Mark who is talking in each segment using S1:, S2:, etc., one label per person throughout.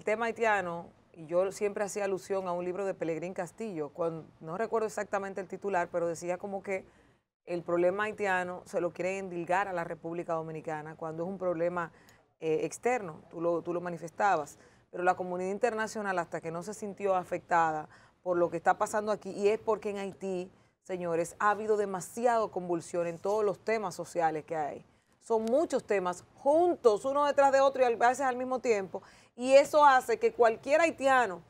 S1: el tema haitiano, y yo siempre hacía alusión a un libro de Pelegrín Castillo, no recuerdo exactamente el titular, pero decía como que el problema haitiano se lo quieren endilgar a la República Dominicana cuando es un problema eh, externo, tú lo, tú lo manifestabas, pero la comunidad internacional hasta que no se sintió afectada por lo que está pasando aquí, y es porque en Haití, señores, ha habido demasiado convulsión en todos los temas sociales que hay son muchos temas juntos, uno detrás de otro y a veces al mismo tiempo. Y eso hace que cualquier haitiano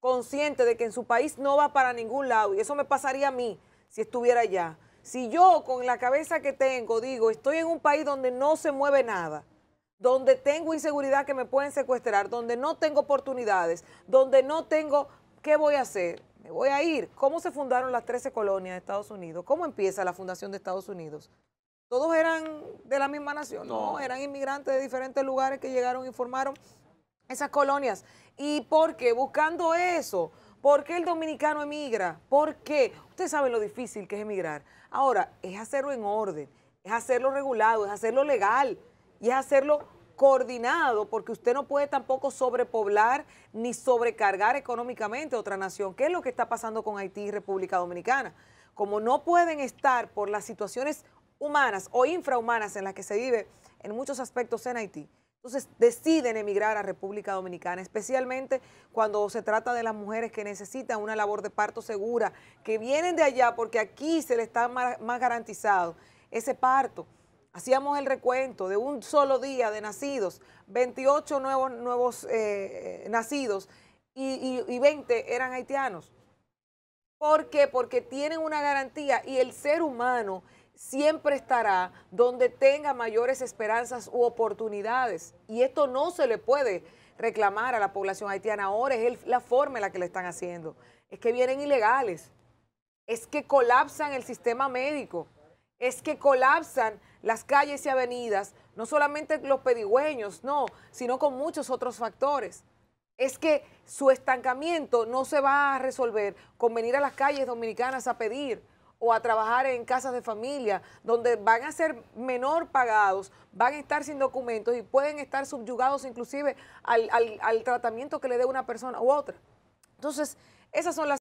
S1: consciente de que en su país no va para ningún lado, y eso me pasaría a mí si estuviera allá, si yo con la cabeza que tengo digo, estoy en un país donde no se mueve nada, donde tengo inseguridad que me pueden secuestrar, donde no tengo oportunidades, donde no tengo, ¿qué voy a hacer? Me voy a ir. ¿Cómo se fundaron las 13 colonias de Estados Unidos? ¿Cómo empieza la fundación de Estados Unidos? todos eran de la misma nación, no. eran inmigrantes de diferentes lugares que llegaron y formaron esas colonias. ¿Y por qué? Buscando eso. ¿Por qué el dominicano emigra? ¿Por qué? Usted sabe lo difícil que es emigrar. Ahora, es hacerlo en orden, es hacerlo regulado, es hacerlo legal y es hacerlo coordinado, porque usted no puede tampoco sobrepoblar ni sobrecargar económicamente a otra nación. ¿Qué es lo que está pasando con Haití y República Dominicana? Como no pueden estar por las situaciones humanas o infrahumanas en las que se vive en muchos aspectos en Haití. Entonces deciden emigrar a República Dominicana, especialmente cuando se trata de las mujeres que necesitan una labor de parto segura, que vienen de allá porque aquí se les está más garantizado ese parto. Hacíamos el recuento de un solo día de nacidos, 28 nuevos, nuevos eh, eh, nacidos y, y 20 eran haitianos. ¿Por qué? Porque tienen una garantía y el ser humano siempre estará donde tenga mayores esperanzas u oportunidades. Y esto no se le puede reclamar a la población haitiana ahora, es la forma en la que le están haciendo. Es que vienen ilegales, es que colapsan el sistema médico, es que colapsan las calles y avenidas, no solamente los pedigüeños, no, sino con muchos otros factores es que su estancamiento no se va a resolver con venir a las calles dominicanas a pedir o a trabajar en casas de familia, donde van a ser menor pagados, van a estar sin documentos y pueden estar subyugados inclusive al, al, al tratamiento que le dé una persona u otra. Entonces, esas son las...